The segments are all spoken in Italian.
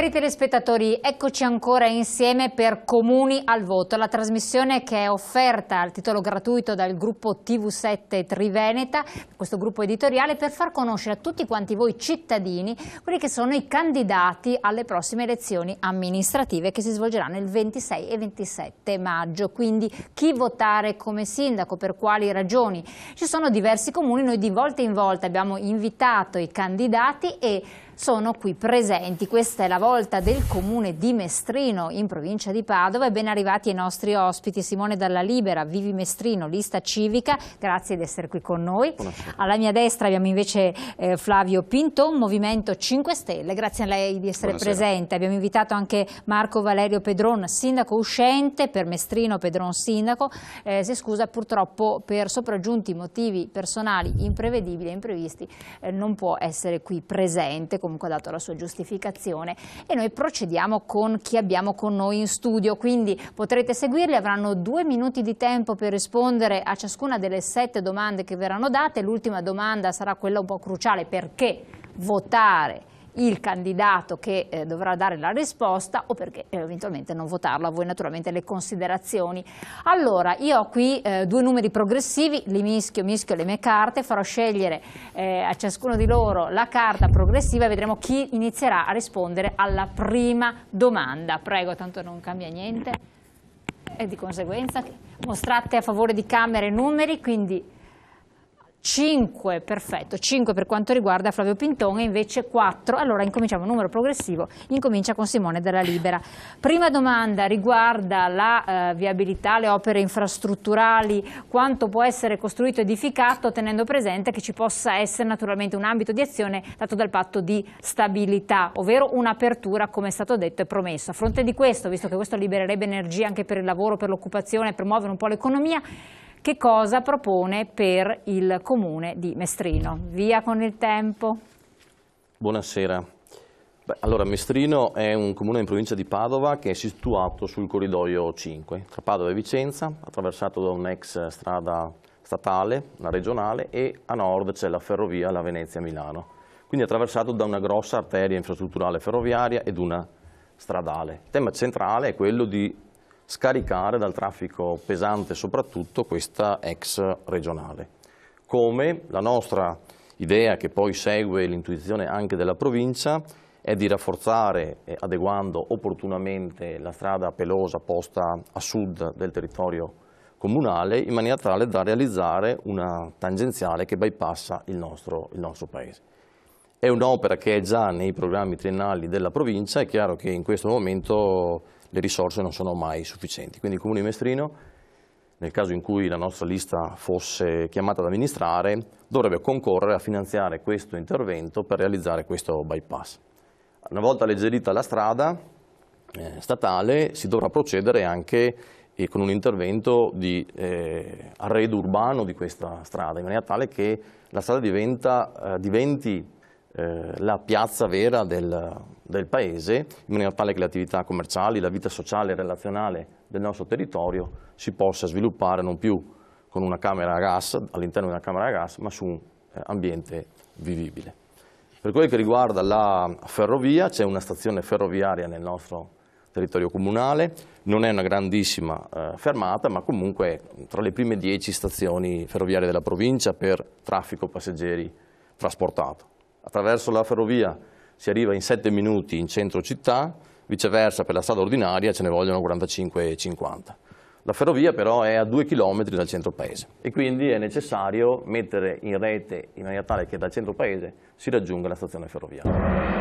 Cari telespettatori, eccoci ancora insieme per Comuni al Voto, la trasmissione che è offerta al titolo gratuito dal gruppo TV7 Triveneta, questo gruppo editoriale, per far conoscere a tutti quanti voi cittadini quelli che sono i candidati alle prossime elezioni amministrative che si svolgeranno il 26 e 27 maggio. Quindi chi votare come sindaco, per quali ragioni. Ci sono diversi comuni, noi di volta in volta abbiamo invitato i candidati e sono qui presenti. Questa è la volta del comune di Mestrino in provincia di Padova e ben arrivati ai nostri ospiti Simone Dalla Libera, Vivi Mestrino, lista civica, grazie di essere qui con noi. Buonasera. Alla mia destra abbiamo invece eh, Flavio Pinton, Movimento 5 Stelle, grazie a lei di essere Buonasera. presente. Abbiamo invitato anche Marco Valerio Pedron, sindaco uscente per Mestrino, Pedron sindaco, eh, si scusa purtroppo per sopraggiunti motivi personali imprevedibili e imprevisti eh, non può essere qui presente comunque ha dato la sua giustificazione e noi procediamo con chi abbiamo con noi in studio, quindi potrete seguirli, avranno due minuti di tempo per rispondere a ciascuna delle sette domande che verranno date, l'ultima domanda sarà quella un po' cruciale, perché votare il candidato che eh, dovrà dare la risposta o perché eh, eventualmente non votarlo, a voi naturalmente le considerazioni. Allora, io ho qui eh, due numeri progressivi, li mischio, mischio le mie carte, farò scegliere eh, a ciascuno di loro la carta progressiva e vedremo chi inizierà a rispondere alla prima domanda. Prego, tanto non cambia niente e di conseguenza mostrate a favore di camera camere numeri, quindi 5, perfetto, 5 per quanto riguarda Flavio Pintone, invece 4, allora incominciamo un numero progressivo, incomincia con Simone della Libera. Prima domanda riguarda la eh, viabilità, le opere infrastrutturali, quanto può essere costruito edificato tenendo presente che ci possa essere naturalmente un ambito di azione dato dal patto di stabilità, ovvero un'apertura come è stato detto e promesso. A fronte di questo, visto che questo libererebbe energia anche per il lavoro, per l'occupazione, per muovere un po' l'economia, che cosa propone per il comune di Mestrino. Via con il tempo. Buonasera. Beh, allora, Mestrino è un comune in provincia di Padova che è situato sul corridoio 5 tra Padova e Vicenza, attraversato da un'ex strada statale, la regionale, e a nord c'è la ferrovia la Venezia-Milano. Quindi attraversato da una grossa arteria infrastrutturale ferroviaria ed una stradale. Il tema centrale è quello di scaricare dal traffico pesante soprattutto questa ex regionale. Come la nostra idea, che poi segue l'intuizione anche della provincia, è di rafforzare, eh, adeguando opportunamente la strada pelosa posta a sud del territorio comunale, in maniera tale da realizzare una tangenziale che bypassa il nostro, il nostro paese. È un'opera che è già nei programmi triennali della provincia, è chiaro che in questo momento le risorse non sono mai sufficienti. Quindi il Comune di Mestrino, nel caso in cui la nostra lista fosse chiamata ad amministrare, dovrebbe concorrere a finanziare questo intervento per realizzare questo bypass. Una volta alleggerita la strada eh, statale si dovrà procedere anche eh, con un intervento di eh, arredo urbano di questa strada, in maniera tale che la strada diventa, eh, diventi eh, la piazza vera del, del paese, in maniera tale che le attività commerciali, la vita sociale e relazionale del nostro territorio si possa sviluppare non più con una camera a gas, all'interno di una camera a gas, ma su un eh, ambiente vivibile. Per quel che riguarda la ferrovia, c'è una stazione ferroviaria nel nostro territorio comunale, non è una grandissima eh, fermata, ma comunque tra le prime dieci stazioni ferroviarie della provincia per traffico passeggeri trasportato attraverso la ferrovia si arriva in 7 minuti in centro città, viceversa per la strada ordinaria ce ne vogliono 45-50. La ferrovia però è a 2 km dal centro paese e quindi è necessario mettere in rete in maniera tale che dal centro paese si raggiunga la stazione ferroviaria.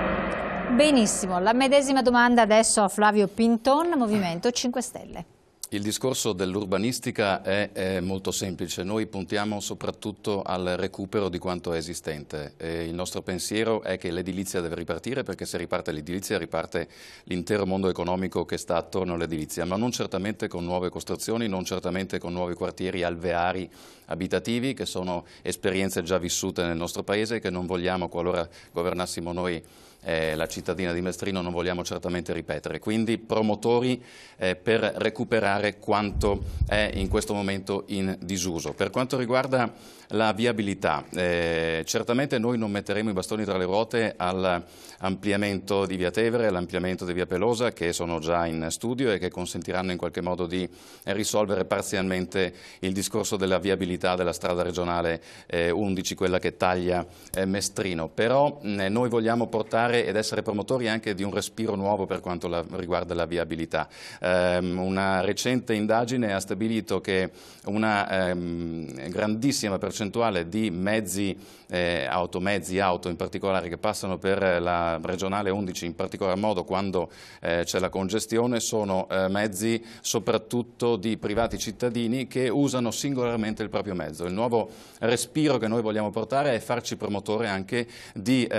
Benissimo, la medesima domanda adesso a Flavio Pinton, Movimento 5 Stelle. Il discorso dell'urbanistica è, è, molto semplice, noi puntiamo soprattutto al recupero di quanto è esistente. E il nostro pensiero è che l'edilizia deve ripartire perché se riparte l'edilizia riparte l'intero mondo economico che sta attorno all'edilizia, ma non certamente con nuove costruzioni, non certamente con nuovi quartieri alveari abitativi che sono esperienze già vissute nel nostro Paese e che non vogliamo qualora governassimo noi eh, la cittadina di Mestrino non vogliamo certamente ripetere. Quindi promotori eh, per recuperare quanto è in questo momento in disuso. Per quanto riguarda la viabilità, eh, certamente noi non metteremo i bastoni tra le ruote all'ampliamento di Via Tevere, all'ampliamento di Via Pelosa che sono già in studio e che consentiranno in qualche modo di risolvere parzialmente il discorso della viabilità della strada regionale 11, eh, quella che taglia eh, Mestrino. Però noi vogliamo portare pensare ed essere promotori anche di un respiro nuovo per quanto la, riguarda la viabilità. Um, una recente indagine ha stabilito che una um, grandissima percentuale di mezzi eh, automezzi, auto in particolare che passano per eh, la regionale 11, in particolar modo quando eh, c'è la congestione, sono eh, mezzi soprattutto di privati cittadini che usano singolarmente il proprio mezzo. Il nuovo respiro che noi vogliamo portare è farci promotore anche di eh,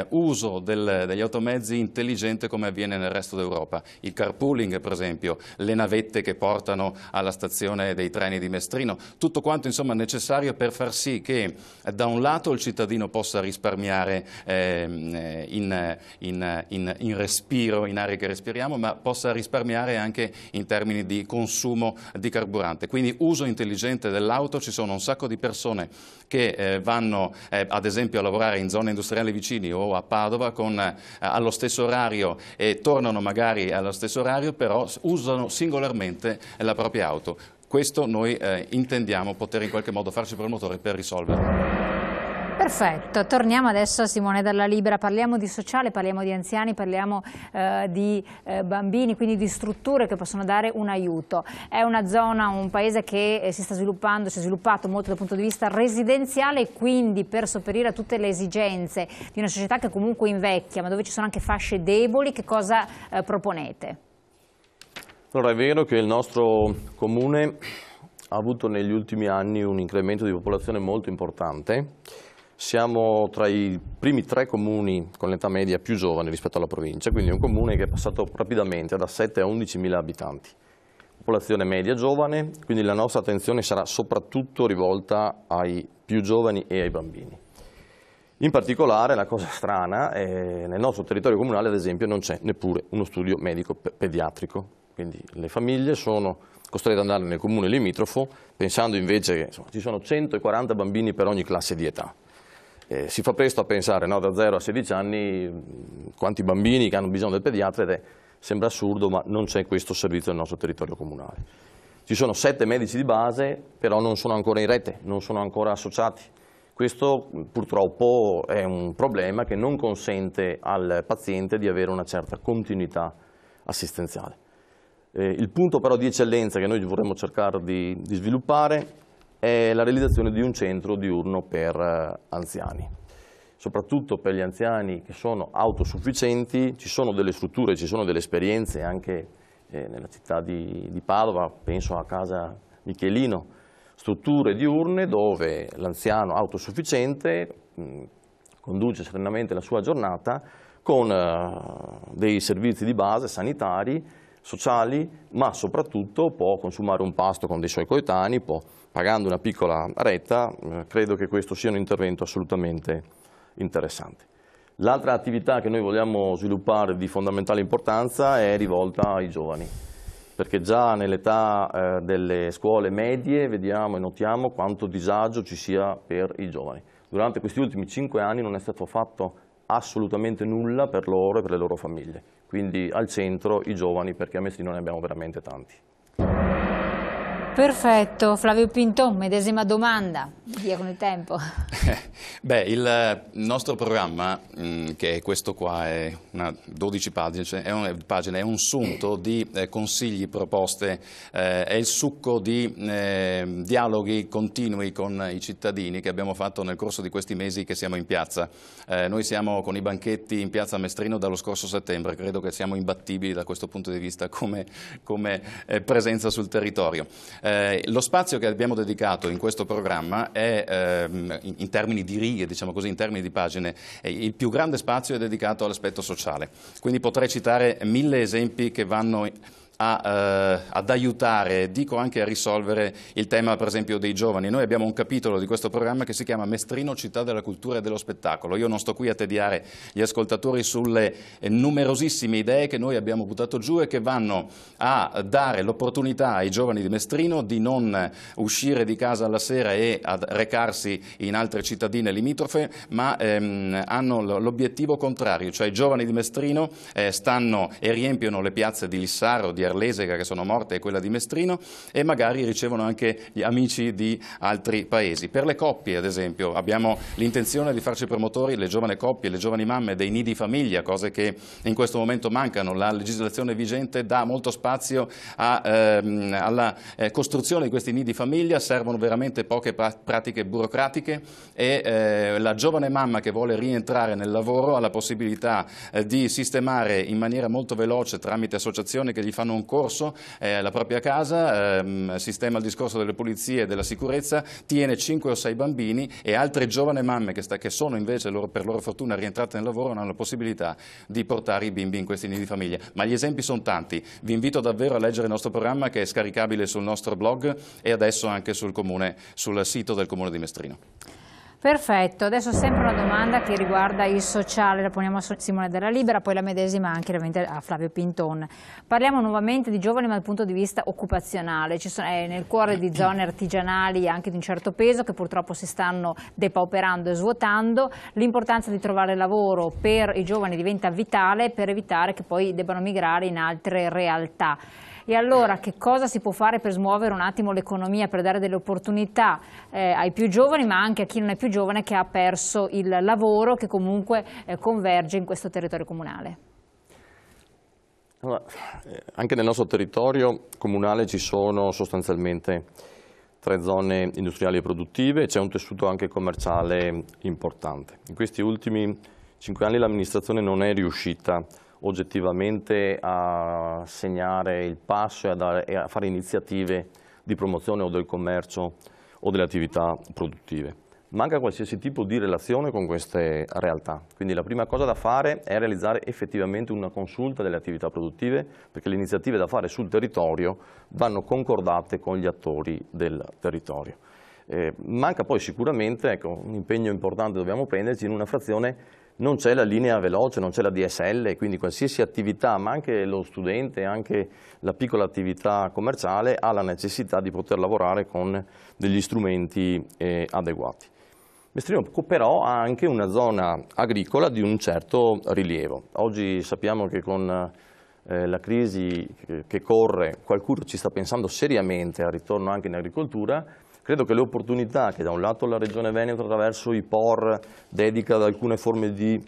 eh, uso del, degli automezzi intelligente come avviene nel resto d'Europa. Il carpooling, per esempio, le navette che portano alla stazione dei treni di Mestrino, tutto quanto insomma necessario per far sì che da un lato lato il cittadino possa risparmiare ehm, eh, in, in, in, in, respiro, in aria che respiriamo, ma possa risparmiare anche in termini di consumo di carburante. Quindi uso intelligente dell'auto, ci sono un sacco di persone che eh, vanno eh, ad esempio a lavorare in zone industriali vicini o a Padova con, eh, allo stesso orario e tornano magari allo stesso orario, però usano singolarmente la propria auto questo noi eh, intendiamo poter in qualche modo farci promotore per risolverlo. Perfetto, torniamo adesso a Simone Dalla Libera, parliamo di sociale, parliamo di anziani, parliamo eh, di eh, bambini, quindi di strutture che possono dare un aiuto. È una zona, un paese che eh, si sta sviluppando, si è sviluppato molto dal punto di vista residenziale, quindi per sopperire a tutte le esigenze di una società che comunque invecchia, ma dove ci sono anche fasce deboli, che cosa eh, proponete? Allora è vero che il nostro comune ha avuto negli ultimi anni un incremento di popolazione molto importante siamo tra i primi tre comuni con l'età media più giovane rispetto alla provincia, quindi è un comune che è passato rapidamente da 7 a 11 mila abitanti. Popolazione media giovane, quindi la nostra attenzione sarà soprattutto rivolta ai più giovani e ai bambini. In particolare, la cosa strana, è, nel nostro territorio comunale ad esempio non c'è neppure uno studio medico pediatrico, quindi le famiglie sono costrette ad andare nel comune limitrofo pensando invece che insomma, ci sono 140 bambini per ogni classe di età eh, si fa presto a pensare, no, da 0 a 16 anni, mm, quanti bambini che hanno bisogno del pediatra ed è, sembra assurdo, ma non c'è questo servizio nel nostro territorio comunale. Ci sono sette medici di base, però non sono ancora in rete, non sono ancora associati. Questo mm, purtroppo è un problema che non consente al paziente di avere una certa continuità assistenziale. Eh, il punto però di eccellenza che noi vorremmo cercare di, di sviluppare è la realizzazione di un centro diurno per eh, anziani. Soprattutto per gli anziani che sono autosufficienti, ci sono delle strutture, ci sono delle esperienze anche eh, nella città di, di Padova, penso a casa Michelino, strutture diurne dove l'anziano autosufficiente mh, conduce serenamente la sua giornata con eh, dei servizi di base sanitari, sociali, ma soprattutto può consumare un pasto con dei suoi coetanei, può pagando una piccola retta, eh, credo che questo sia un intervento assolutamente interessante. L'altra attività che noi vogliamo sviluppare di fondamentale importanza è rivolta ai giovani, perché già nell'età eh, delle scuole medie vediamo e notiamo quanto disagio ci sia per i giovani. Durante questi ultimi cinque anni non è stato fatto assolutamente nulla per loro e per le loro famiglie, quindi al centro i giovani perché a Messina ne abbiamo veramente tanti. Perfetto, Flavio Pinton, medesima domanda, via con il tempo. Beh, il eh, nostro programma, mm, che è questo qua, è una 12 pagine, cioè è un, pagine, è un sunto di eh, consigli, proposte, eh, è il succo di dialoghi continui con i cittadini che abbiamo fatto nel corso di questi mesi che siamo in piazza. noi siamo con i banchetti in piazza Mestrino dallo scorso settembre, credo che siamo imbattibili da questo punto di vista come, come presenza sul territorio. Eh, lo spazio che abbiamo dedicato in questo programma è, ehm, in, in, termini di righe, diciamo così, in termini di pagine, il più grande spazio è dedicato all'aspetto sociale. Quindi potrei citare mille esempi che vanno a, eh, ad aiutare, dico anche a risolvere il tema per esempio dei giovani. Noi abbiamo un capitolo di questo programma che si chiama Mestrino città della cultura e dello spettacolo. Io non sto qui a tediare gli ascoltatori sulle numerosissime idee che noi abbiamo buttato giù e che vanno a dare l'opportunità ai giovani di Mestrino di non uscire di casa alla sera e ad recarsi in altre cittadine limitrofe, ma ehm, hanno l'obiettivo contrario, cioè i giovani di Mestrino eh, stanno e riempiono le piazze di Lissaro, di Arezzo, Lesega che sono morte e quella di Mestrino e magari ricevono anche gli amici di altri paesi. Per le coppie ad esempio abbiamo l'intenzione di farci promotori le giovani coppie, le giovani mamme dei nidi famiglia, cose che in questo momento mancano, la legislazione vigente dà molto spazio a, ehm, alla eh, costruzione di questi nidi famiglia, servono veramente poche pra pratiche burocratiche e eh, la giovane mamma che vuole rientrare nel lavoro ha la possibilità eh, di sistemare in maniera molto veloce tramite associazioni che gli fanno fanno un corso eh, alla propria casa, ehm, sistema il discorso delle pulizie e della sicurezza, tiene 5 o 6 bambini e altre giovani mamme che, sta, che sono invece loro, per loro fortuna rientrate nel lavoro non hanno la possibilità di portare i bimbi in questi nidi di famiglia. Ma gli esempi sono tanti, vi invito davvero a leggere il nostro programma che è scaricabile sul nostro blog e adesso anche sul, comune, sul sito del Comune di Mestrino. Perfetto, adesso sempre una domanda che riguarda il sociale, la poniamo a Simone della Libera, poi la medesima anche a Flavio Pinton. Parliamo nuovamente di giovani ma dal punto di vista occupazionale, Ci sono, è nel cuore di zone artigianali anche di un certo peso che purtroppo si stanno depauperando e svuotando, l'importanza di trovare lavoro per i giovani diventa vitale per evitare che poi debbano migrare in altre realtà. E allora che cosa si può fare per smuovere un attimo l'economia, per dare delle opportunità eh, ai più giovani, ma anche a chi non è più giovane che ha perso il lavoro, che comunque eh, converge in questo territorio comunale? Allora, eh, anche nel nostro territorio comunale ci sono sostanzialmente tre zone industriali e produttive, c'è un tessuto anche commerciale importante. In questi ultimi cinque anni l'amministrazione non è riuscita a oggettivamente a segnare il passo e a, dare, e a fare iniziative di promozione o del commercio o delle attività produttive. Manca qualsiasi tipo di relazione con queste realtà, quindi la prima cosa da fare è realizzare effettivamente una consulta delle attività produttive perché le iniziative da fare sul territorio vanno concordate con gli attori del territorio. Eh, manca poi sicuramente ecco, un impegno importante dobbiamo prenderci in una frazione non c'è la linea veloce, non c'è la DSL, quindi qualsiasi attività, ma anche lo studente, anche la piccola attività commerciale ha la necessità di poter lavorare con degli strumenti eh, adeguati. Mestrino però ha anche una zona agricola di un certo rilievo. Oggi sappiamo che con eh, la crisi che corre qualcuno ci sta pensando seriamente al ritorno anche in agricoltura, Credo che le opportunità che da un lato la Regione Veneto attraverso i POR dedica ad alcune forme di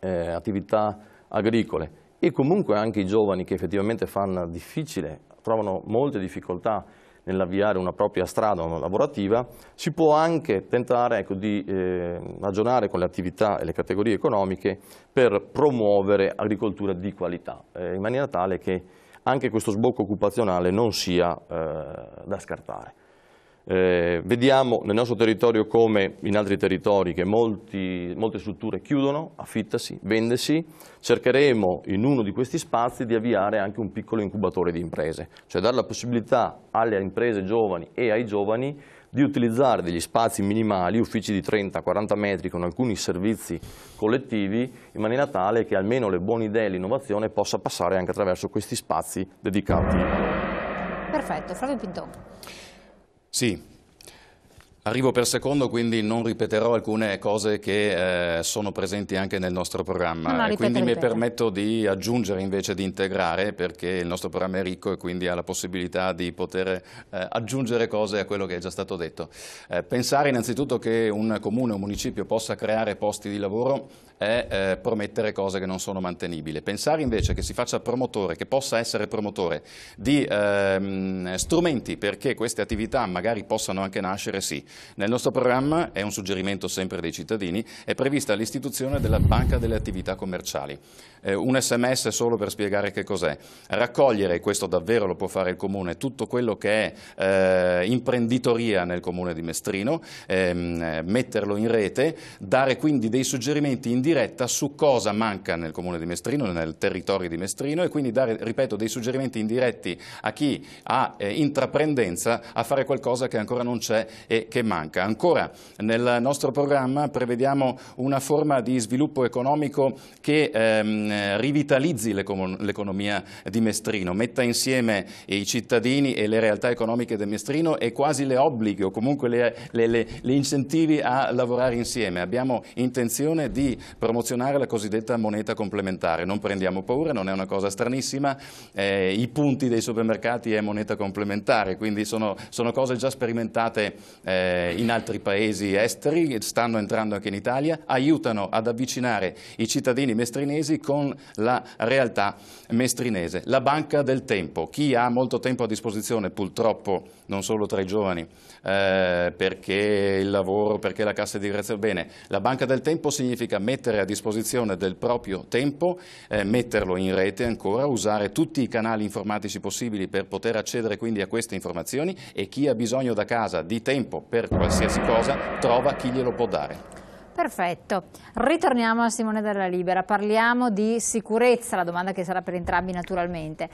eh, attività agricole e comunque anche i giovani che effettivamente fanno difficile, trovano molte difficoltà nell'avviare una propria strada lavorativa, si può anche tentare ecco, di eh, ragionare con le attività e le categorie economiche per promuovere agricoltura di qualità, eh, in maniera tale che anche questo sbocco occupazionale non sia eh, da scartare. Eh, vediamo nel nostro territorio come in altri territori che molti, molte strutture chiudono, affittasi, vendesi, cercheremo in uno di questi spazi di avviare anche un piccolo incubatore di imprese, cioè dare la possibilità alle imprese giovani e ai giovani di utilizzare degli spazi minimali, uffici di 30-40 metri con alcuni servizi collettivi in maniera tale che almeno le buone idee e l'innovazione possa passare anche attraverso questi spazi dedicati. Perfetto, Flavio Pinto. Sì, Arrivo per secondo, quindi non ripeterò alcune cose che eh, sono presenti anche nel nostro programma. No, no, ripete, quindi ripete. mi permetto di aggiungere invece di integrare, perché il nostro programma è ricco e quindi ha la possibilità di poter eh, aggiungere cose a quello che è già stato detto. Eh, pensare innanzitutto che un comune, o un municipio possa creare posti di lavoro è eh, promettere cose che non sono mantenibili. Pensare invece che si faccia promotore, che possa essere promotore di ehm, strumenti perché queste attività magari possano anche nascere, sì. Nel nostro programma, è un suggerimento sempre dei cittadini, è prevista l'istituzione della banca delle attività commerciali. Eh, un sms solo per spiegare che cos'è. Raccogliere, questo davvero lo può fare il comune, tutto quello che è eh, imprenditoria nel comune di Mestrino, ehm, metterlo in rete, dare quindi dei suggerimenti indiretti diretta su cosa manca nel comune di Mestrino, nel territorio di Mestrino e quindi dare, ripeto, dei suggerimenti indiretti a chi ha eh, intraprendenza a fare qualcosa che ancora non c'è e che manca. Ancora nel nostro programma prevediamo una forma di sviluppo economico che ehm, rivitalizzi l'economia di Mestrino, metta insieme i cittadini e le realtà economiche del Mestrino e quasi le obblighi o comunque le, le incentivi a lavorare insieme. Abbiamo intenzione di promozionare la cosiddetta moneta complementare. Non prendiamo paura, non è una cosa stranissima, eh, i punti dei supermercati è moneta complementare, quindi sono, sono cose già sperimentate eh, in altri paesi esteri, stanno entrando anche in Italia, aiutano ad avvicinare i cittadini mestrinesi con la realtà mestrinese. La banca del tempo, chi ha molto tempo a disposizione purtroppo, non solo tra i giovani, eh, perché il lavoro, perché la cassa di grazia, bene, la banca del tempo significa mettere mettere a disposizione del proprio tempo, eh, metterlo in rete ancora, usare tutti i canali informatici possibili per poter accedere quindi a queste informazioni e chi ha bisogno da casa di tempo per qualsiasi cosa trova chi glielo può dare. Perfetto, ritorniamo a Simone della Libera, parliamo di sicurezza, la domanda che sarà per entrambi naturalmente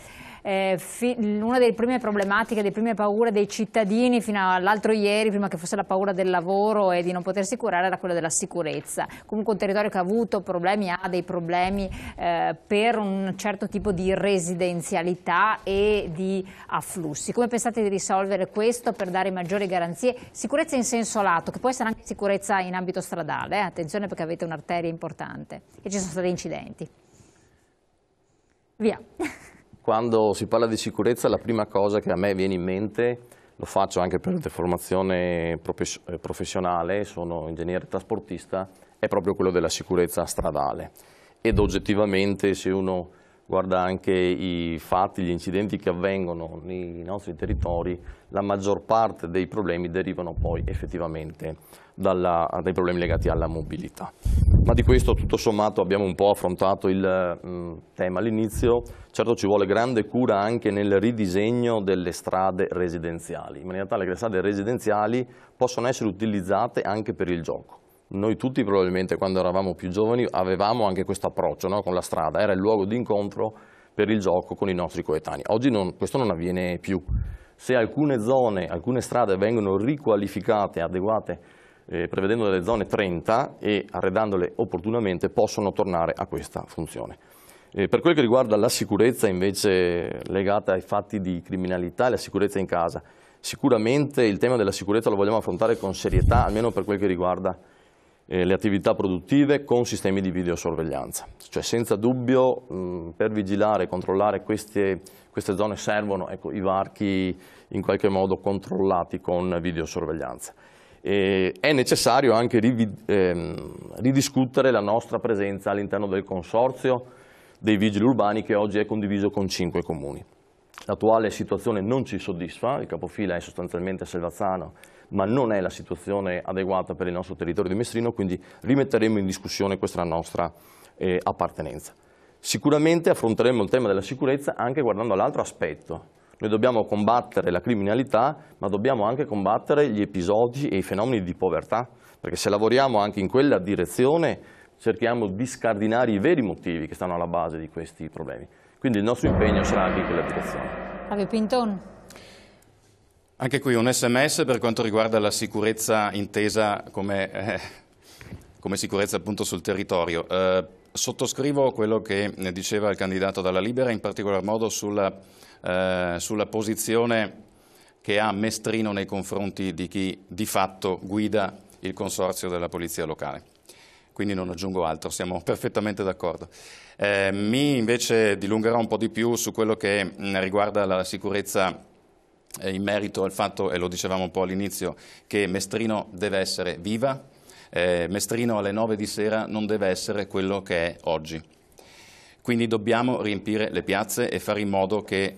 eh, una delle prime problematiche, delle prime paure dei cittadini fino all'altro ieri, prima che fosse la paura del lavoro e di non potersi curare, era quella della sicurezza. Comunque un territorio che ha avuto problemi, ha dei problemi eh, per un certo tipo di residenzialità e di afflussi. Come pensate di risolvere questo per dare maggiori garanzie? Sicurezza in senso lato, che può essere anche sicurezza in ambito stradale, eh? attenzione perché avete un'arteria importante e ci sono stati incidenti. Via. Quando si parla di sicurezza la prima cosa che a me viene in mente, lo faccio anche per formazione eh, professionale, sono ingegnere trasportista, è proprio quello della sicurezza stradale. Ed oggettivamente se uno guarda anche i fatti, gli incidenti che avvengono nei nostri territori, la maggior parte dei problemi derivano poi effettivamente dalla, dai problemi legati alla mobilità. Ma di questo tutto sommato abbiamo un po' affrontato il mh, mm, tema all'inizio, certo ci vuole grande cura anche nel ridisegno delle strade residenziali, in maniera tale che le strade residenziali possono essere utilizzate anche per il gioco noi tutti probabilmente quando eravamo più giovani avevamo anche questo approccio no? con la strada, era il luogo di incontro per il gioco con i nostri coetanei. Oggi non, questo non avviene più. Se alcune zone, alcune strade vengono riqualificate, adeguate eh, prevedendo delle zone 30 e arredandole opportunamente, possono tornare a questa funzione. Eh, per quel che riguarda la sicurezza invece legata ai fatti di criminalità e la sicurezza in casa, sicuramente il tema della sicurezza lo vogliamo affrontare con serietà, almeno per quel che riguarda eh, le attività produttive con sistemi di videosorveglianza. Cioè senza dubbio mh, per vigilare e controllare queste, queste zone servono ecco, i varchi in qualche modo controllati con videosorveglianza eh, è necessario anche ehm, ridiscutere la nostra presenza all'interno del consorzio dei vigili urbani che oggi è condiviso con cinque comuni. L'attuale situazione non ci soddisfa, il capofila è sostanzialmente Selvazzano, ma non è la situazione adeguata per il nostro territorio di Mestrino, quindi rimetteremo in discussione questa nostra eh, appartenenza. Sicuramente affronteremo il tema della sicurezza anche guardando l'altro aspetto, noi dobbiamo combattere la criminalità, ma dobbiamo anche combattere gli episodi e i fenomeni di povertà, perché se lavoriamo anche in quella direzione cerchiamo di scardinare i veri motivi che stanno alla base di questi problemi. Quindi il nostro impegno sarà anche in quella direzione. Fabio Pinton. Anche qui un sms per quanto riguarda la sicurezza intesa come, eh, come sicurezza appunto sul territorio. Eh, Sottoscrivo quello che eh, diceva il candidato dalla Libera, in particolar modo sulla, eh, sulla posizione che ha Mestrino nei confronti di chi di fatto guida il consorzio della polizia locale quindi non aggiungo altro, siamo perfettamente d'accordo. Eh, mi invece dilungherò un po' di più su quello che mm, riguarda la sicurezza eh, in merito al fatto, e lo dicevamo un po' all'inizio, che Mestrino deve essere viva, eh, Mestrino alle 9 di sera non deve essere quello che è oggi. Quindi dobbiamo riempire le piazze e fare in modo che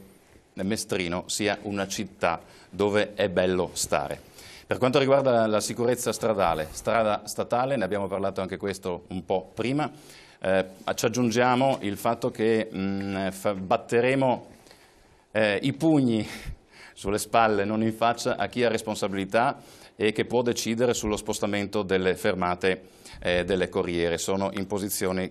Mestrino sia una città dove è bello stare. Per quanto riguarda la sicurezza stradale, strada statale, ne abbiamo parlato anche questo un po' prima, eh, ci aggiungiamo il fatto che mh, mm, batteremo eh, i pugni sulle spalle, non in faccia, a chi ha responsabilità e che può decidere sullo spostamento delle fermate eh, delle corriere. Sono in posizioni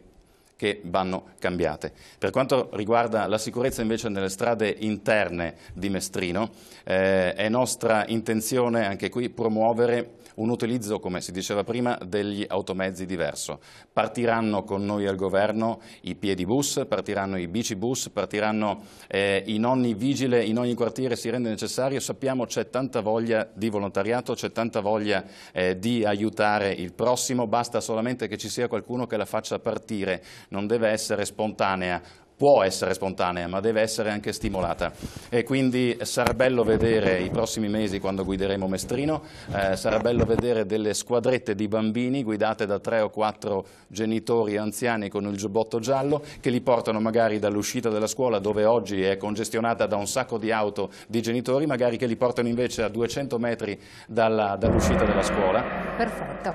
che vanno cambiate. Per quanto riguarda la sicurezza invece nelle strade interne di Mestrino, eh, è nostra intenzione anche qui promuovere un utilizzo, come si diceva prima, degli automezzi diverso. Partiranno con noi al governo i piedibus, partiranno i bicibus, partiranno eh, in ogni vigile, in ogni quartiere si rende necessario. Sappiamo c'è tanta voglia di volontariato, c'è tanta voglia eh, di aiutare il prossimo, basta solamente che ci sia qualcuno che la faccia partire non deve essere spontanea, può essere spontanea, ma deve essere anche stimolata. E quindi sarà bello vedere i prossimi mesi, quando guideremo Mestrino, eh, sarà bello vedere delle squadrette di bambini guidate da tre o quattro genitori anziani con il giubbotto giallo, che li portano magari dall'uscita della scuola, dove oggi è congestionata da un sacco di auto di genitori, magari che li portano invece a 200 metri dall'uscita dall della scuola. Perfetto.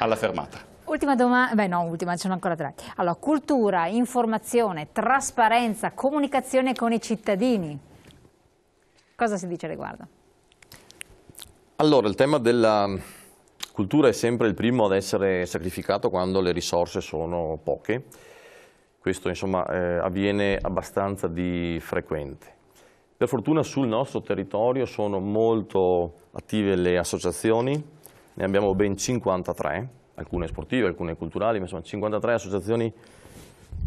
Alla fermata. Ultima domanda, beh no, ultima, ce ne sono ancora tre. Allora, cultura, informazione, trasparenza, comunicazione con i cittadini. Cosa si dice riguardo? Allora, il tema della cultura è sempre il primo ad essere sacrificato quando le risorse sono poche. Questo insomma eh, avviene abbastanza di frequente. Per fortuna sul nostro territorio sono molto attive le associazioni, ne abbiamo ben 53 alcune sportive, alcune culturali, ma insomma 53 associazioni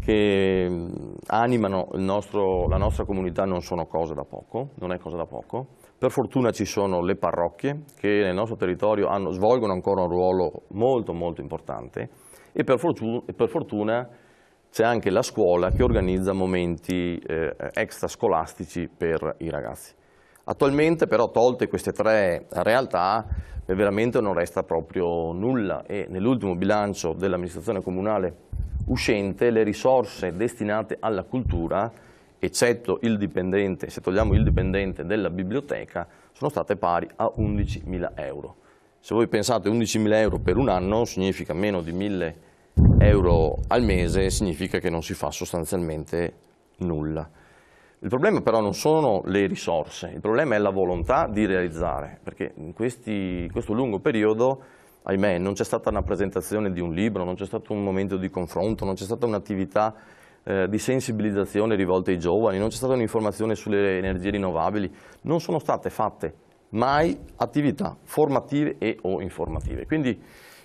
che mm, animano nostro, la nostra comunità non sono cose da poco, non è cosa da poco. Per fortuna ci sono le parrocchie che nel nostro territorio hanno, svolgono ancora un ruolo molto molto importante e per fortuna, per fortuna c'è anche la scuola che organizza momenti eh, extrascolastici per i ragazzi. Attualmente però tolte queste tre realtà veramente non resta proprio nulla e nell'ultimo bilancio dell'amministrazione comunale uscente le risorse destinate alla cultura, eccetto il dipendente, se togliamo il dipendente della biblioteca, sono state pari a 11.000 euro. Se voi pensate 11.000 euro per un anno significa meno di 1.000 euro al mese, significa che non si fa sostanzialmente nulla. Il problema però non sono le risorse, il problema è la volontà di realizzare, perché in, questi, in questo lungo periodo, ahimè, non c'è stata una presentazione di un libro, non c'è stato un momento di confronto, non c'è stata un'attività eh, di sensibilizzazione rivolta ai giovani, non c'è stata un'informazione sulle energie rinnovabili, non sono state fatte mai attività formative e o informative. Quindi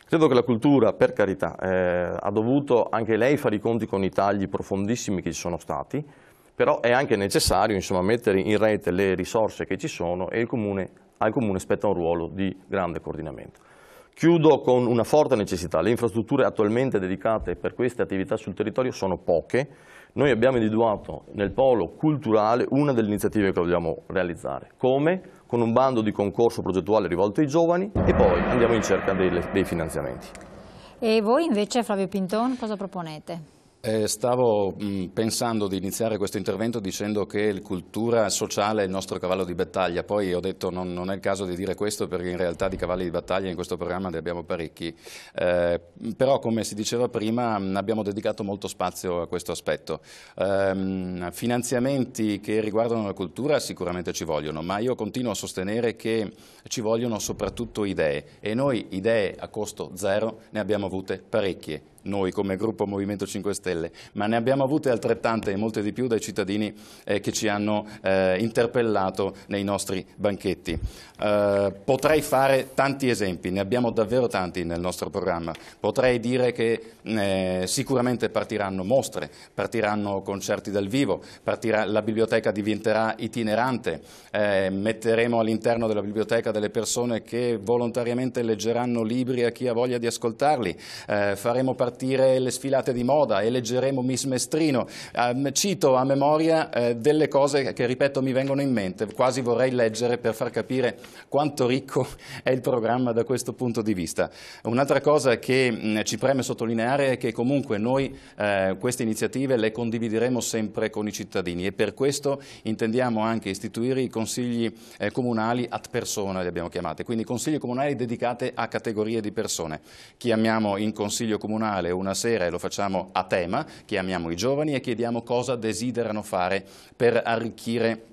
credo che la cultura, per carità, eh, ha dovuto anche lei fare i conti con i tagli profondissimi che ci sono stati, però è anche necessario insomma, mettere in rete le risorse che ci sono e comune, al Comune spetta un ruolo di grande coordinamento. Chiudo con una forte necessità, le infrastrutture attualmente dedicate per queste attività sul territorio sono poche, noi abbiamo individuato nel polo culturale una delle iniziative che vogliamo realizzare, come con un bando di concorso progettuale rivolto ai giovani e poi andiamo in cerca dei, dei finanziamenti. E voi invece Flavio Pinton cosa proponete? Eh, stavo mh, mm, pensando di iniziare questo intervento dicendo che la cultura sociale è il nostro cavallo di battaglia, poi ho detto non, non è il caso di dire questo perché in realtà di cavalli di battaglia in questo programma ne abbiamo parecchi, eh, però come si diceva prima mh, mm, abbiamo dedicato molto spazio a questo aspetto. Eh, finanziamenti che riguardano la cultura sicuramente ci vogliono, ma io continuo a sostenere che ci vogliono soprattutto idee e noi idee a costo zero ne abbiamo avute parecchie noi come gruppo Movimento 5 Stelle, ma ne abbiamo avute altrettante e molte di più dai cittadini eh, che ci hanno eh, interpellato nei nostri banchetti. Eh, potrei fare tanti esempi, ne abbiamo davvero tanti nel nostro programma. Potrei dire che eh, sicuramente partiranno mostre, partiranno concerti dal vivo, partirà, la biblioteca diventerà itinerante, eh, metteremo all'interno della biblioteca delle persone che volontariamente leggeranno libri a chi ha voglia di ascoltarli, eh, faremo partire partire le sfilate di moda, e leggeremo Miss Mestrino. Um, cito a memoria eh, delle cose che, ripeto, mi vengono in mente, quasi vorrei leggere per far capire quanto ricco è il programma da questo punto di vista. Un'altra cosa che mh, mm, ci preme sottolineare è che comunque noi eh, queste iniziative le condivideremo sempre con i cittadini e per questo intendiamo anche istituire i consigli eh, comunali ad persona, li abbiamo chiamati, quindi consigli comunali dedicati a categorie di persone. Chiamiamo in consiglio comunale settimanale una sera e lo facciamo a tema, chiamiamo i giovani e chiediamo cosa desiderano fare per arricchire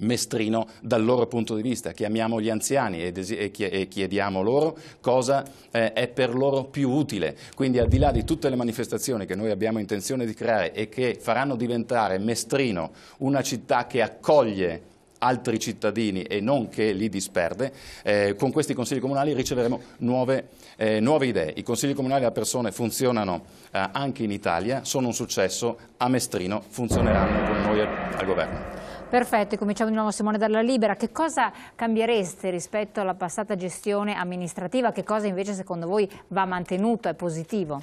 mestrino dal loro punto di vista. Chiamiamo gli anziani e chiediamo loro cosa eh, è per loro più utile. Quindi al di là di tutte le manifestazioni che noi abbiamo intenzione di creare e che faranno diventare Mestrino una città che accoglie altri cittadini e non che li disperde, eh, con questi consigli comunali riceveremo nuove, eh, nuove, idee. I consigli comunali a persone funzionano eh, anche in Italia, sono un successo, a Mestrino funzioneranno con noi al governo. Perfetto, cominciamo di nuovo Simone dalla Libera. Che cosa cambiereste rispetto alla passata gestione amministrativa? Che cosa invece secondo voi va mantenuto, è positivo?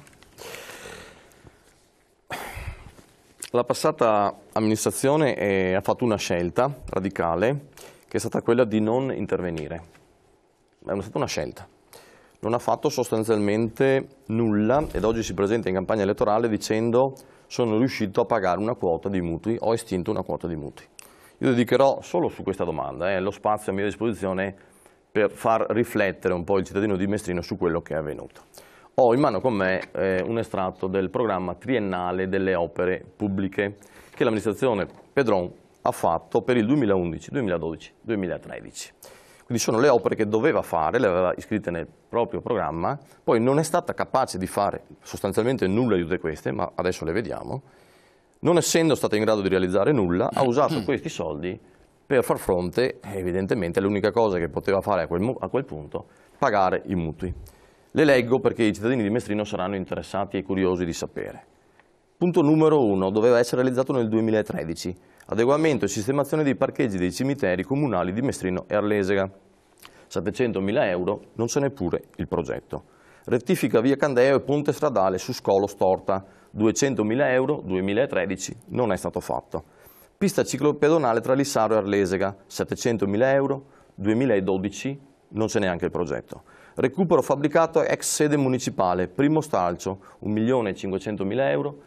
La passata amministrazione è, eh, ha fatto una scelta radicale che è stata quella di non intervenire. È stata una scelta. Non ha fatto sostanzialmente nulla ed oggi si presenta in campagna elettorale dicendo sono riuscito a pagare una quota di mutui, ho estinto una quota di mutui. Io dedicherò solo su questa domanda, eh, lo spazio a mia disposizione per far riflettere un po' il cittadino di Mestrino su quello che è avvenuto ho in mano con me eh, un estratto del programma triennale delle opere pubbliche che l'amministrazione Pedron ha fatto per il 2011, 2012, 2013. Quindi sono le opere che doveva fare, le aveva iscritte nel proprio programma, poi non è stata capace di fare sostanzialmente nulla di tutte queste, ma adesso le vediamo, non essendo stata in grado di realizzare nulla, ha usato questi soldi per far fronte, evidentemente, all'unica cosa che poteva fare a quel, a quel punto, pagare i mutui. Le leggo perché i cittadini di Mestrino saranno interessati e curiosi di sapere. Punto numero 1 doveva essere realizzato nel 2013, adeguamento e sistemazione dei parcheggi dei cimiteri comunali di Mestrino e Arlesega. 700.000 euro, non c'è neppure il progetto. Rettifica via Candeo e ponte stradale su Scolo Storta, 200.000 euro, 2013, non è stato fatto. Pista ciclopedonale tra Lissaro e Arlesega, 700.000 euro, 2012, non c'è neanche il progetto. Recupero fabbricato ex sede municipale, primo stralcio, 1.500.000 euro,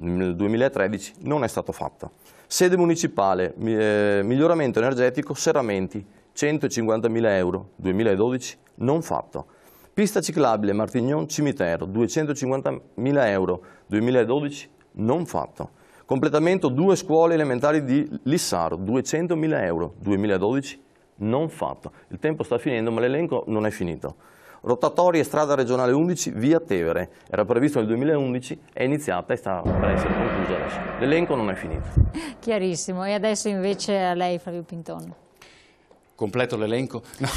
nel 2013 non è stato fatto. Sede municipale, eh, miglioramento energetico, serramenti, 150.000 euro, 2012 non fatto. Pista ciclabile Martignon Cimitero, 250.000 euro, 2012 non fatto. Completamento due scuole elementari di Lissaro, 200.000 euro, 2012 non fatto. Il tempo sta finendo ma l'elenco non è finito rotatorie strada regionale 11 via Tevere. Era previsto nel 2011, è iniziata e sta per essere conclusa adesso. L'elenco non è finito. Chiarissimo. E adesso invece a lei Flavio Pintone. Completo l'elenco? No,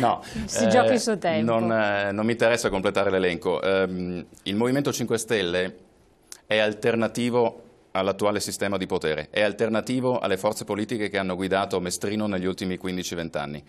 no. si eh, gioca il eh, suo tempo. Non, eh, non mi interessa completare l'elenco. Eh, il Movimento 5 Stelle è alternativo all'attuale sistema di potere, è alternativo alle forze politiche che hanno guidato Mestrino negli ultimi 15-20 anni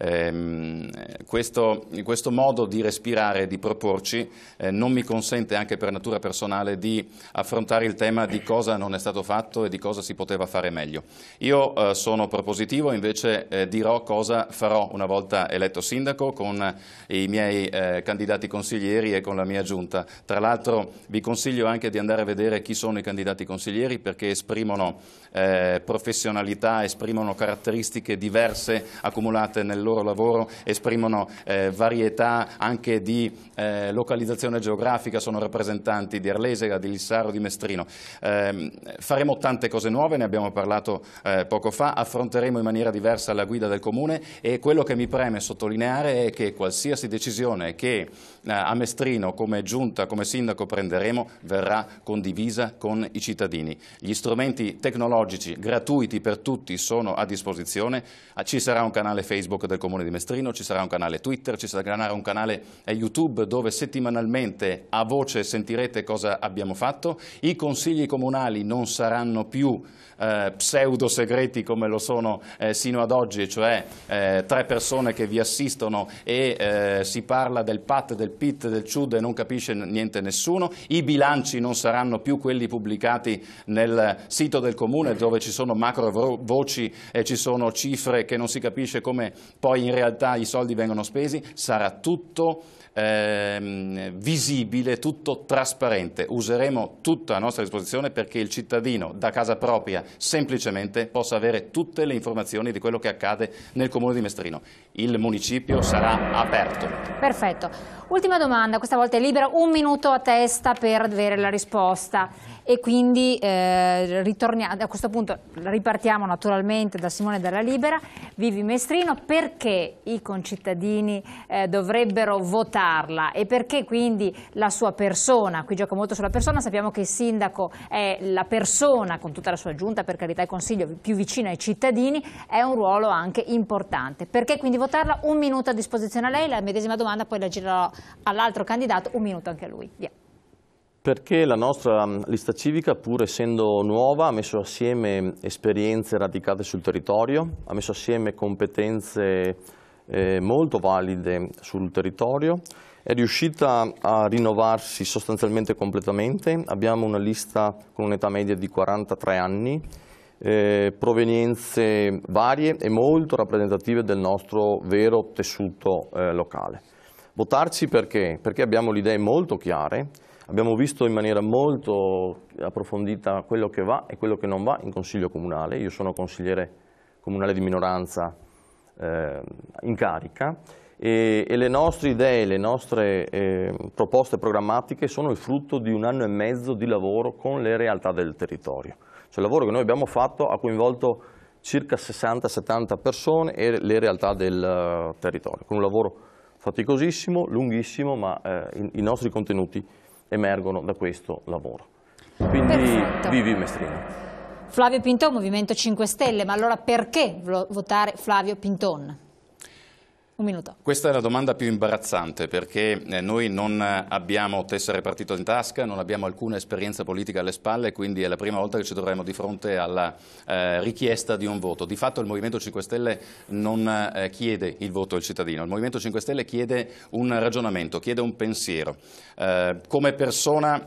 ehm, questo, questo, modo di respirare, di proporci, eh, non mi consente anche per natura personale di affrontare il tema di cosa non è stato fatto e di cosa si poteva fare meglio. Io eh, sono propositivo, invece eh, dirò cosa farò una volta eletto sindaco con i miei eh, candidati consiglieri e con la mia giunta. Tra l'altro vi consiglio anche di andare a vedere chi sono i candidati consiglieri perché esprimono eh, professionalità, esprimono caratteristiche diverse accumulate nel loro loro lavoro esprimono eh, varietà anche di eh, localizzazione geografica, sono rappresentanti di Arlesega, di Lissaro, di Mestrino. Ehm, faremo tante cose nuove, ne abbiamo parlato eh, poco fa, affronteremo in maniera diversa la guida del Comune e quello che mi preme sottolineare è che qualsiasi decisione che eh, a Mestrino come giunta, come sindaco prenderemo verrà condivisa con i cittadini. Gli strumenti tecnologici gratuiti per tutti sono a disposizione, ci sarà un canale Facebook del Comune di Mestrino, ci sarà un canale Twitter, ci sarà un canale YouTube dove settimanalmente a voce sentirete cosa abbiamo fatto. I consigli comunali non saranno più eh, pseudo segreti come lo sono eh, sino ad oggi, cioè eh, tre persone che vi assistono e eh, si parla del PAT, del PIT, del CIUD e non capisce niente nessuno. I bilanci non saranno più quelli pubblicati nel sito del Comune dove ci sono macro voci e ci sono cifre che non si capisce come poi in realtà i soldi vengono spesi, sarà tutto ehm, visibile, tutto trasparente. Useremo tutta la nostra disposizione perché il cittadino da casa propria semplicemente possa avere tutte le informazioni di quello che accade nel comune di Mestrino. Il municipio sarà aperto. Perfetto. Ultima domanda, questa volta è libera, un minuto a testa per avere la risposta e quindi eh, ritorniamo, a questo punto ripartiamo naturalmente da Simone Della Libera, Vivi Mestrino, perché i concittadini eh, dovrebbero votarla e perché quindi la sua persona, qui gioca molto sulla persona, sappiamo che il sindaco è la persona con tutta la sua giunta, per carità e consiglio, più vicina ai cittadini, è un ruolo anche importante. Perché quindi votarla? Un minuto a disposizione a lei, la medesima domanda poi la girerò all'altro candidato, un minuto anche a lui. Yeah. Perché la nostra mm, lista civica, pur essendo nuova, ha messo assieme esperienze radicate sul territorio, ha messo assieme competenze eh, molto valide sul territorio, è riuscita a rinnovarsi sostanzialmente completamente, abbiamo una lista con un'età media di 43 anni, eh, provenienze varie e molto rappresentative del nostro vero tessuto eh, locale. Votarci perché? Perché abbiamo le idee molto chiare, abbiamo visto in maniera molto approfondita quello che va e quello che non va in Consiglio Comunale. Io sono consigliere comunale di minoranza eh, in carica e, e, le nostre idee, le nostre eh, proposte programmatiche sono il frutto di un anno e mezzo di lavoro con le realtà del territorio. Cioè il lavoro che noi abbiamo fatto ha coinvolto circa 60-70 persone e le realtà del eh, territorio, con un lavoro faticosissimo, lunghissimo, ma eh, i, i, nostri contenuti emergono da questo lavoro. Quindi Perfetto. vivi Mestrino. Flavio Pinton, Movimento 5 Stelle, ma allora perché votare Flavio Pinton? Un minuto. Questa è la domanda più imbarazzante perché eh, noi non abbiamo tessere partito in tasca, non abbiamo alcuna esperienza politica alle spalle, quindi è la prima volta che ci troviamo di fronte alla eh, richiesta di un voto. Di fatto il Movimento 5 Stelle non eh, chiede il voto del cittadino, il Movimento 5 Stelle chiede un ragionamento, chiede un pensiero. Eh, come persona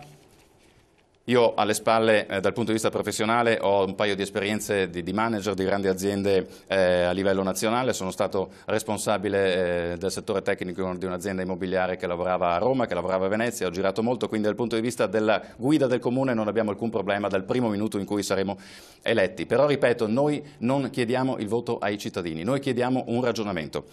io alle spalle eh, dal punto di vista professionale ho un paio di esperienze di, di manager di grandi aziende eh, a livello nazionale, sono stato responsabile eh, del settore tecnico di un'azienda immobiliare che lavorava a Roma, che lavorava a Venezia, ho girato molto, quindi dal punto di vista della guida del comune non abbiamo alcun problema dal primo minuto in cui saremo eletti. Però ripeto, noi non chiediamo il voto ai cittadini, noi chiediamo un ragionamento.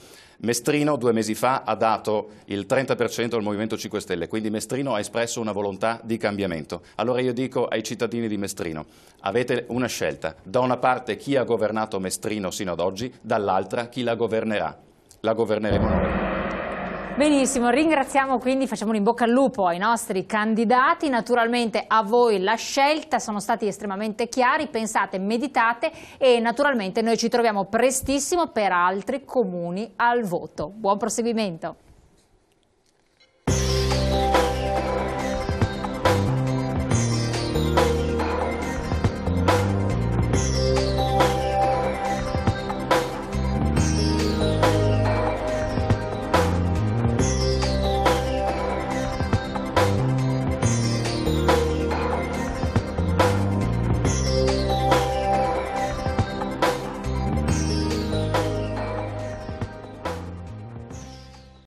Mestrino due mesi fa ha dato il 30% al Movimento 5 Stelle, quindi Mestrino ha espresso una volontà di cambiamento. Allora allora io dico ai cittadini di Mestrino, avete una scelta, da una parte chi ha governato Mestrino sino ad oggi, dall'altra chi la governerà. La governeremo noi. Benissimo, ringraziamo quindi, facciamo un in bocca al lupo ai nostri candidati, naturalmente a voi la scelta, sono stati estremamente chiari, pensate, meditate e naturalmente noi ci troviamo prestissimo per altri comuni al voto. Buon proseguimento.